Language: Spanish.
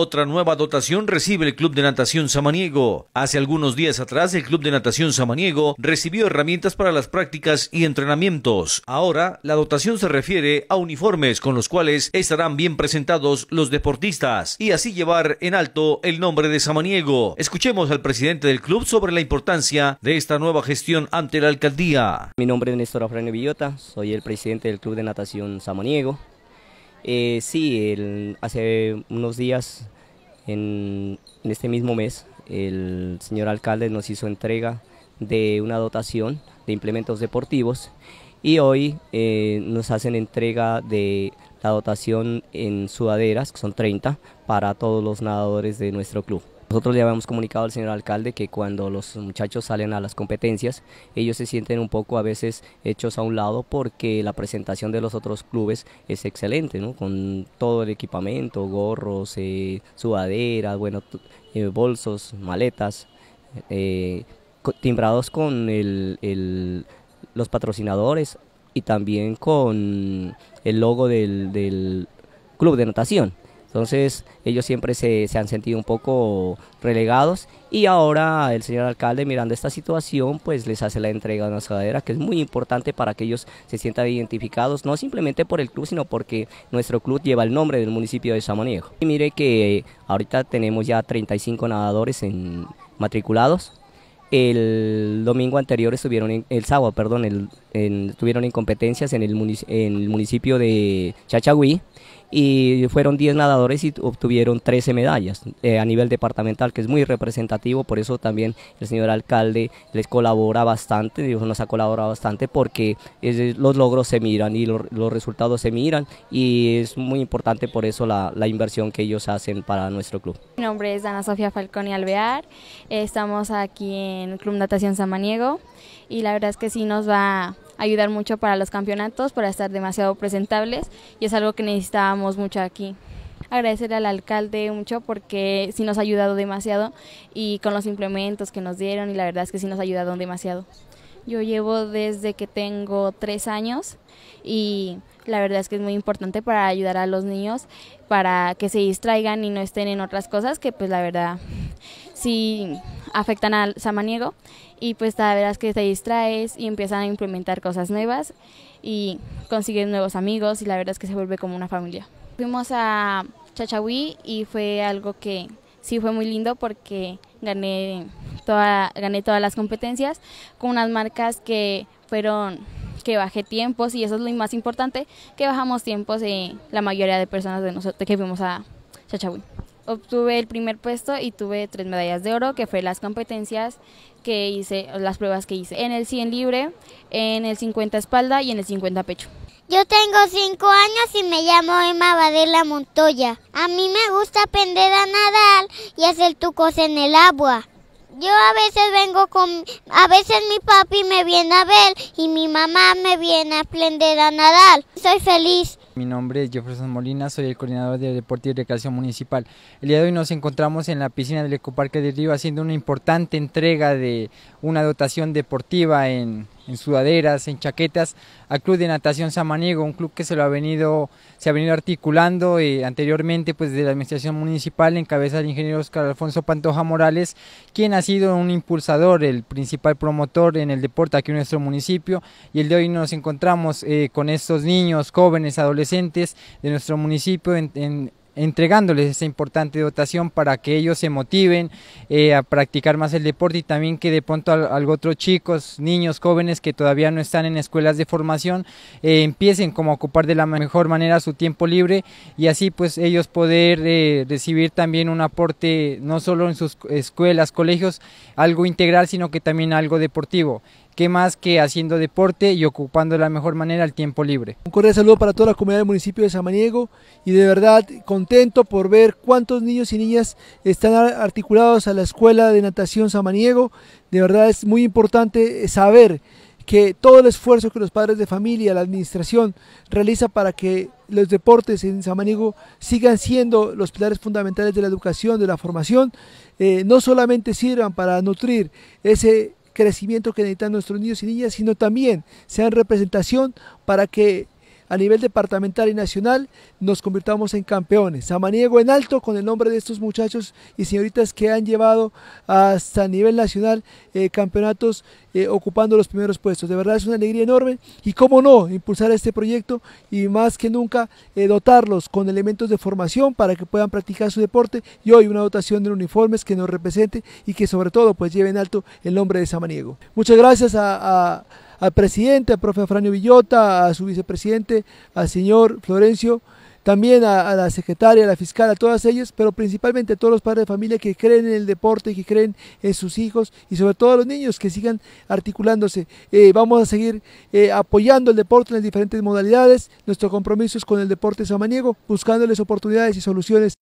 Otra nueva dotación recibe el Club de Natación Samaniego. Hace algunos días atrás, el Club de Natación Samaniego recibió herramientas para las prácticas y entrenamientos. Ahora, la dotación se refiere a uniformes con los cuales estarán bien presentados los deportistas y así llevar en alto el nombre de Samaniego. Escuchemos al presidente del club sobre la importancia de esta nueva gestión ante la alcaldía. Mi nombre es Néstor Afranio Villota, soy el presidente del Club de Natación Samaniego. Eh, sí, hace unos días, en, este mismo mes, el señor alcalde nos hizo entrega de una dotación de implementos deportivos y hoy eh, nos hacen entrega de la dotación en sudaderas, que son 30, para todos los nadadores de nuestro club. Nosotros le habíamos comunicado al señor alcalde que cuando los muchachos salen a las competencias, ellos se sienten un poco a veces hechos a un lado porque la presentación de los otros clubes es excelente, ¿no? con todo el equipamiento, gorros, eh, sudaderas, bueno, eh, bolsos, maletas, eh, timbrados con los patrocinadores y también con el logo del, del club de natación. Entonces ellos siempre se, han sentido un poco relegados y ahora el señor alcalde mirando esta situación pues les hace la entrega de una sudadera que es muy importante para que ellos se sientan identificados no simplemente por el club sino porque nuestro club lleva el nombre del municipio de Samaniego. Y mire que ahorita tenemos ya 35 nadadores en matriculados. El domingo anterior estuvieron, en, el sábado, perdón, el en, tuvieron en el, en el municipio de Chachagüí y fueron 10 nadadores y obtuvieron 13 medallas eh, a nivel departamental, que es muy representativo, por eso también el señor alcalde les colabora bastante, nos ha colaborado bastante porque los logros se miran y los resultados se miran y es muy importante por eso la, inversión que ellos hacen para nuestro club. Mi nombre es Ana Sofía Falcón Alvear, eh, estamos aquí en Club Natación Samaniego y la verdad es que sí nos va ayudar mucho para los campeonatos, para estar demasiado presentables y es algo que necesitábamos mucho aquí. Agradecer al alcalde mucho porque sí nos ha ayudado demasiado y con los implementos que nos dieron y la verdad es que sí nos ha ayudado demasiado. Yo llevo desde que tengo tres años y la verdad es que es muy importante para ayudar a los niños para que se distraigan y no estén en otras cosas que pues la verdad sí afectan al samaniego y pues la verdad es que te distraes y empiezan a implementar cosas nuevas y consigues nuevos amigos y la verdad es que se vuelve como una familia. Fuimos a chachahui y fue algo que sí fue muy lindo porque gané, toda, gané todas las competencias con unas marcas que fueron que bajé tiempos y eso es lo más importante, que bajamos tiempos en la mayoría de personas de nosotros que fuimos a chachahui obtuve el primer puesto y tuve tres medallas de oro, que fue las competencias que hice, las pruebas que hice, en el 100 libre, en el 50 espalda y en el 50 pecho. Yo tengo cinco años y me llamo Emma Badela Montoya. A mí me gusta aprender a nadar y hacer tucos en el agua. Yo a veces vengo con, a veces mi papi me viene a ver y mi mamá me viene a aprender a nadar. Soy feliz. Mi nombre es Jefferson Molina, soy el coordinador de Deporte y Recreación Municipal. El día de hoy nos encontramos en la piscina del Ecoparque de Río haciendo una importante entrega de una dotación deportiva en, en sudaderas, en chaquetas, al Club de Natación Samaniego, un club que se lo ha venido, se ha venido articulando eh, anteriormente pues de la administración municipal en cabeza del ingeniero Oscar Alfonso Pantoja Morales, quien ha sido un impulsador, el principal promotor en el deporte aquí en nuestro municipio y el de hoy nos encontramos eh, con estos niños, jóvenes, adolescentes de nuestro municipio en entregándoles esa importante dotación para que ellos se motiven eh, a practicar más el deporte y también que de pronto algo otros chicos, niños, jóvenes que todavía no están en escuelas de formación eh, empiecen como a ocupar de la mejor manera su tiempo libre y así pues ellos poder eh, recibir también un aporte no solo en sus escuelas, colegios, algo integral sino que también algo deportivo. ¿Qué más que haciendo deporte y ocupando de la mejor manera el tiempo libre? Un cordial saludo para toda la comunidad del municipio de Samaniego y de verdad contento por ver cuántos niños y niñas están articulados a la Escuela de Natación Samaniego. De verdad es muy importante saber que todo el esfuerzo que los padres de familia, la administración realiza para que los deportes en Samaniego sigan siendo los pilares fundamentales de la educación, de la formación, eh, no solamente sirvan para nutrir ese crecimiento que necesitan nuestros niños y niñas, sino también sean representación para que a nivel departamental y nacional nos convirtamos en campeones. Samaniego en alto con el nombre de estos muchachos y señoritas que han llevado hasta nivel nacional eh, campeonatos eh, ocupando los primeros puestos. De verdad es una alegría enorme y cómo no impulsar este proyecto y más que nunca eh, dotarlos con elementos de formación para que puedan practicar su deporte y hoy una dotación de uniformes que nos represente y que sobre todo pues en alto el nombre de Samaniego. Muchas gracias a al presidente, al profe Franio Villota, a su vicepresidente, al señor Florencio, también a, la secretaria, a la fiscal, a todas ellas, pero principalmente a todos los padres de familia que creen en el deporte, y que creen en sus hijos y sobre todo a los niños que sigan articulándose. Eh, vamos a seguir eh, apoyando el deporte en las diferentes modalidades. Nuestro compromiso es con el deporte samaniego, buscándoles oportunidades y soluciones.